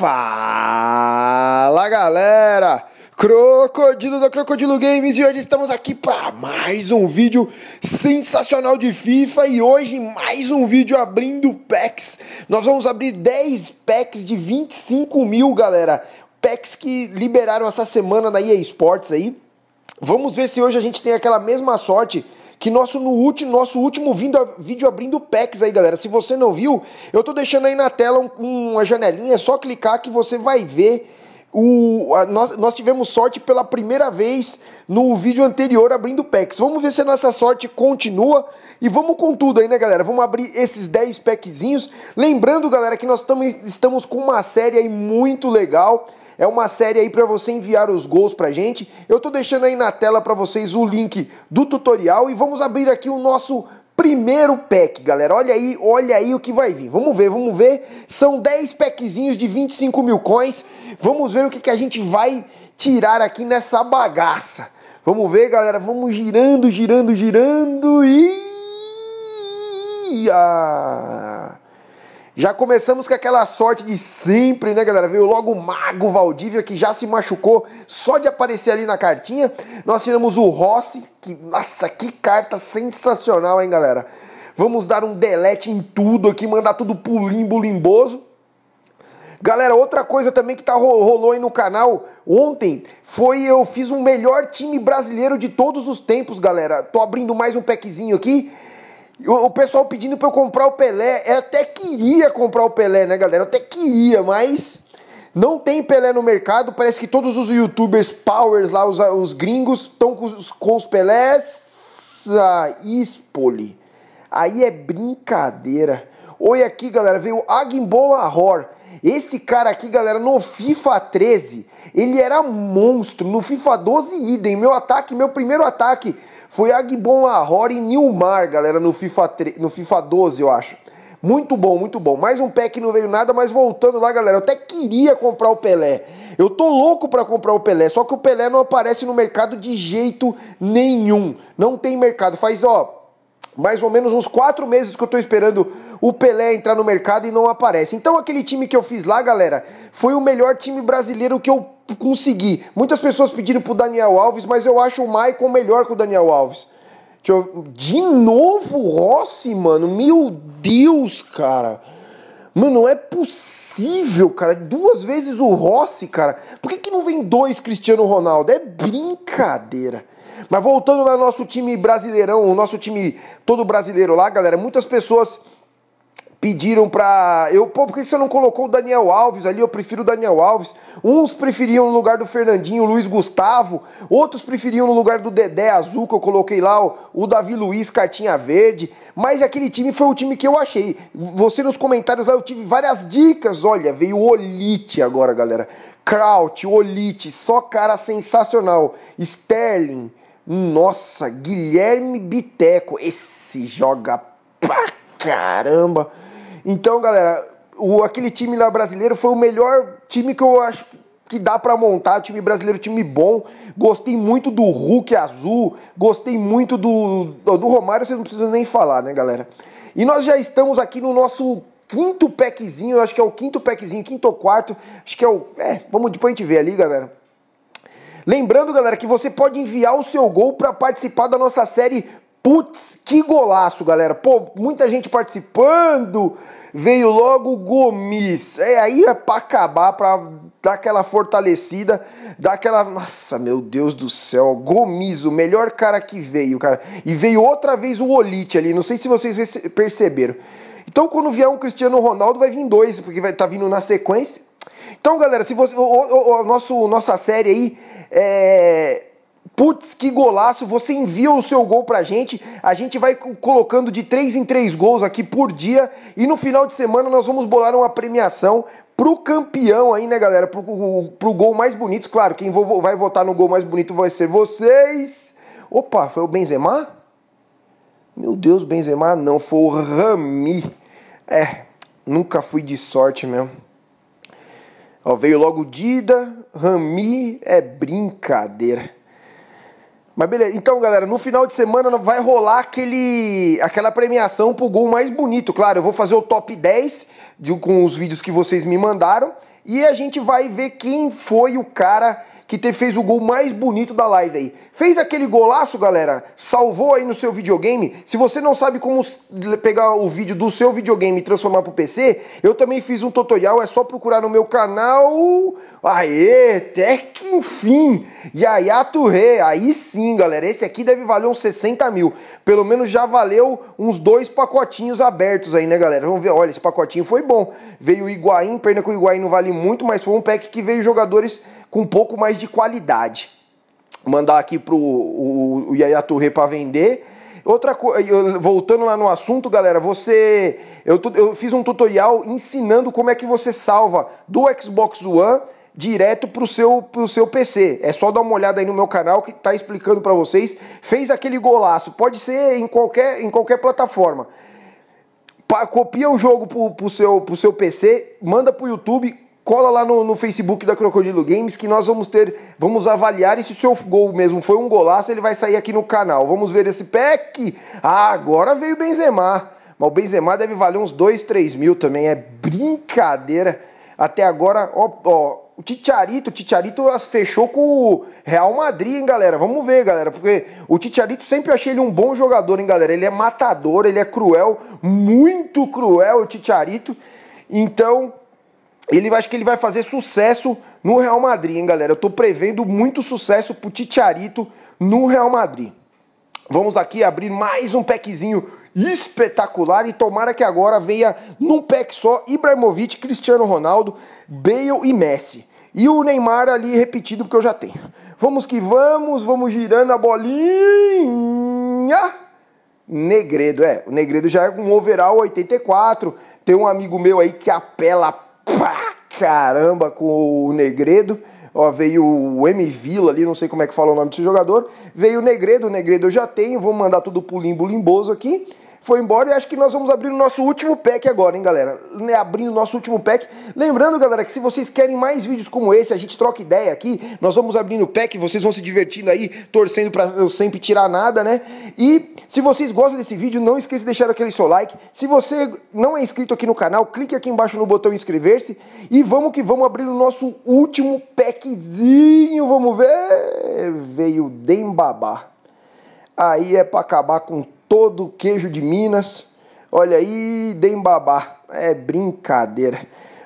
Fala galera! Crocodilo da Crocodilo Games e hoje estamos aqui para mais um vídeo sensacional de FIFA e hoje mais um vídeo abrindo packs. Nós vamos abrir 10 packs de 25 mil, galera. Packs que liberaram essa semana na EA Sports aí. Vamos ver se hoje a gente tem aquela mesma sorte que nosso, no último, nosso último vindo, vídeo abrindo packs aí, galera. Se você não viu, eu tô deixando aí na tela um, uma janelinha, é só clicar que você vai ver. O, a, nós, nós tivemos sorte pela primeira vez no vídeo anterior abrindo packs. Vamos ver se a nossa sorte continua e vamos com tudo aí, né, galera? Vamos abrir esses 10 packzinhos. Lembrando, galera, que nós estamos com uma série aí muito legal. É uma série aí para você enviar os gols pra gente. Eu tô deixando aí na tela para vocês o link do tutorial e vamos abrir aqui o nosso primeiro pack, galera. Olha aí, olha aí o que vai vir. Vamos ver, vamos ver. São 10 packzinhos de 25 mil coins. Vamos ver o que, que a gente vai tirar aqui nessa bagaça. Vamos ver, galera. Vamos girando, girando, girando. E... Ah, já começamos com aquela sorte de sempre, né, galera? Veio logo o Mago Valdívia, que já se machucou só de aparecer ali na cartinha. Nós tiramos o Rossi, que, nossa, que carta sensacional, hein, galera? Vamos dar um delete em tudo aqui, mandar tudo pro limbo limboso. Galera, outra coisa também que tá, rolou aí no canal ontem foi eu fiz o um melhor time brasileiro de todos os tempos, galera. Tô abrindo mais um packzinho aqui. O pessoal pedindo para eu comprar o Pelé. Eu até queria comprar o Pelé, né, galera? Eu até queria, mas não tem Pelé no mercado. Parece que todos os youtubers powers lá, os, os gringos, estão com, com, os Pelés. Ah, Ispoli. Aí é brincadeira. Oi, aqui, galera, veio Agimbola Hor. Esse cara aqui, galera, no FIFA 13, ele era monstro. No FIFA 12 idem, meu ataque, meu primeiro ataque foi Agbon Lahore e Nilmar, galera, no FIFA, 3, no FIFA 12, eu acho. Muito bom, muito bom. Mais um pack que não veio nada, mas voltando lá, galera, eu até queria comprar o Pelé. Eu tô louco para comprar o Pelé, só que o Pelé não aparece no mercado de jeito nenhum. Não tem mercado. Faz, ó, mais ou menos uns quatro meses que eu tô esperando o Pelé entrar no mercado e não aparece. Então aquele time que eu fiz lá, galera, foi o melhor time brasileiro que eu consegui. Muitas pessoas pediram pro Daniel Alves, mas eu acho o Maicon melhor que o Daniel Alves. Eu... De novo Rossi, mano? Meu Deus, cara. Mano, não é possível, cara. Duas vezes o Rossi, cara. Por que, que não vem dois Cristiano Ronaldo? É brincadeira. Mas voltando lá nosso time brasileirão, o nosso time todo brasileiro lá, galera, muitas pessoas pediram pra. Eu, pô, por que você não colocou o Daniel Alves ali? Eu prefiro o Daniel Alves. Uns preferiam no lugar do Fernandinho, Luiz Gustavo. Outros preferiam no lugar do Dedé Azul, que eu coloquei lá, o, o Davi Luiz, cartinha verde. Mas aquele time foi o time que eu achei. Você nos comentários lá, eu tive várias dicas. Olha, veio o Olite agora, galera. Kraut, Olite, só cara sensacional. Sterling. Nossa, Guilherme Biteco, esse joga pra caramba. Então, galera, o, aquele time lá brasileiro foi o melhor time que eu acho que dá para montar, time brasileiro, time bom. Gostei muito do Hulk azul, gostei muito do, do, do Romário, vocês não precisam nem falar, né, galera? E nós já estamos aqui no nosso quinto packzinho, acho que é o quinto packzinho, quinto ou quarto, acho que é o. É, vamos depois a gente ver ali, galera. Lembrando, galera, que você pode enviar o seu gol para participar da nossa série Putz, que golaço, galera. Pô, muita gente participando. Veio logo o Gomes. É, aí é pra acabar, pra dar aquela fortalecida, dar aquela. Nossa, meu Deus do céu. Gomes, o melhor cara que veio, cara. E veio outra vez o Olite ali. Não sei se vocês perceberam. Então, quando vier um Cristiano Ronaldo, vai vir dois, porque vai estar tá vindo na sequência. Então, galera, se você. O, o, o nosso, nossa série aí é, Putz, que golaço! Você envia o seu gol pra gente, a gente vai colocando de 3 em 3 gols aqui por dia e no final de semana nós vamos bolar uma premiação pro campeão aí, né, galera? Pro, pro gol mais bonito. Claro, quem vai votar no gol mais bonito vai ser vocês. Opa, foi o Benzema? Meu Deus, Benzema não, foi o Rami. É, nunca fui de sorte mesmo. Ó, veio logo Dida, Rami, é brincadeira. Mas beleza, então galera, no final de semana vai rolar aquele, aquela premiação pro gol mais bonito. Claro, eu vou fazer o top 10 de, com os vídeos que vocês me mandaram e a gente vai ver quem foi o cara que te fez o gol mais bonito da live aí. Fez aquele golaço, galera? Salvou aí no seu videogame? Se você não sabe como pegar o vídeo do seu videogame e transformar pro PC, eu também fiz um tutorial, é só procurar no meu canal. Aê, até que enfim! Yaya Touré, aí sim, galera. Esse aqui deve valer uns 60 mil. Pelo menos já valeu uns dois pacotinhos abertos aí, né, galera? Vamos ver, olha, esse pacotinho foi bom. Veio o Higuaín, perna com o Higuaín não vale muito, mas foi um pack que veio jogadores com um pouco mais de qualidade. Mandar aqui pro o, o Yaya Touré para vender. Outra coisa, voltando lá no assunto, galera, você. Eu, eu fiz um tutorial ensinando como é que você salva do Xbox One direto pro seu, pro seu PC. É só dar uma olhada aí no meu canal que tá explicando para vocês. Fez aquele golaço, pode ser em qualquer, em qualquer plataforma. Pa, copia o jogo pro, pro, seu, pro seu PC, manda pro YouTube, cola lá no, no, Facebook da Crocodilo Games que nós vamos ter, vamos avaliar e se o seu gol mesmo foi um golaço, ele vai sair aqui no canal. Vamos ver esse pack. Ah, agora veio o Benzema. Mas o Benzema deve valer uns 2, 3 mil também, é brincadeira. Até agora, ó, ó o Ticharito, o Ticharito fechou com o Real Madrid, hein, galera? Vamos ver, galera, porque o Ticharito sempre achei ele um bom jogador, hein, galera? Ele é matador, ele é cruel, muito cruel o Ticharito. Então, ele acho que ele vai fazer sucesso no Real Madrid, hein, galera? Eu tô prevendo muito sucesso pro Titiarito no Real Madrid. Vamos aqui abrir mais um packzinho espetacular e tomara que agora venha num pack só Ibrahimovic, Cristiano Ronaldo, Bale e Messi. E o Neymar ali repetido porque eu já tenho. Vamos que vamos, vamos girando a bolinha. Negredo, é, o Negredo já é um overall 84. Tem um amigo meu aí que apela caramba com o Negredo. Ó, veio o M. Vila ali, não sei como é que fala o nome desse jogador. Veio o Negredo, o Negredo eu já tenho, vou mandar tudo pro limbo limboso aqui foi embora e acho que nós vamos abrir o nosso último pack agora, hein, galera? Né, abrindo o nosso último pack. Lembrando, galera, que se vocês querem mais vídeos como esse, a gente troca ideia aqui, nós vamos abrindo o pack, vocês vão se divertindo aí, torcendo para eu sempre tirar nada, né? E se vocês gostam desse vídeo, não esqueça de deixar aquele seu like. Se você não é inscrito aqui no canal, clique aqui embaixo no botão inscrever-se e vamos que vamos abrir o nosso último packzinho, vamos ver. Veio Dembabá. Aí é para acabar com todo queijo de Minas. Olha aí, dem babá. É brincadeira.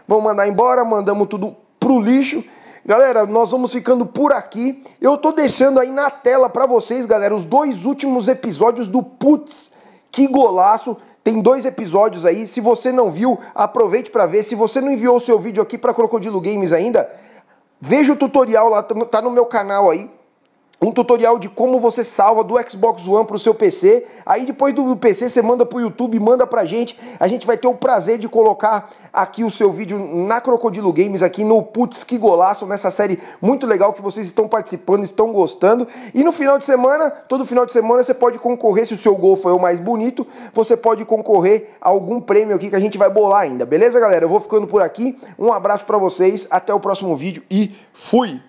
Vamos mandar embora, mandamos tudo pro lixo. Galera, nós vamos ficando por aqui. Eu tô deixando aí na tela para vocês, galera, os dois últimos episódios do Putz. Que golaço! Tem dois episódios aí. Se você não viu, aproveite para ver. Se você não enviou o seu vídeo aqui para Crocodilo Games ainda, veja o tutorial lá, tá no meu canal aí um tutorial de como você salva do Xbox One para o seu PC. Aí depois do PC você manda para o YouTube, manda para a gente. A gente vai ter o prazer de colocar aqui o seu vídeo na Crocodilo Games, aqui no Putz Que Golaço, nessa série muito legal que vocês estão participando, estão gostando. E no final de semana, todo final de semana você pode concorrer, se o seu gol foi o mais bonito, você pode concorrer a algum prêmio aqui que a gente vai bolar ainda. Beleza, galera? Eu vou ficando por aqui. Um abraço para vocês, até o próximo vídeo e fui!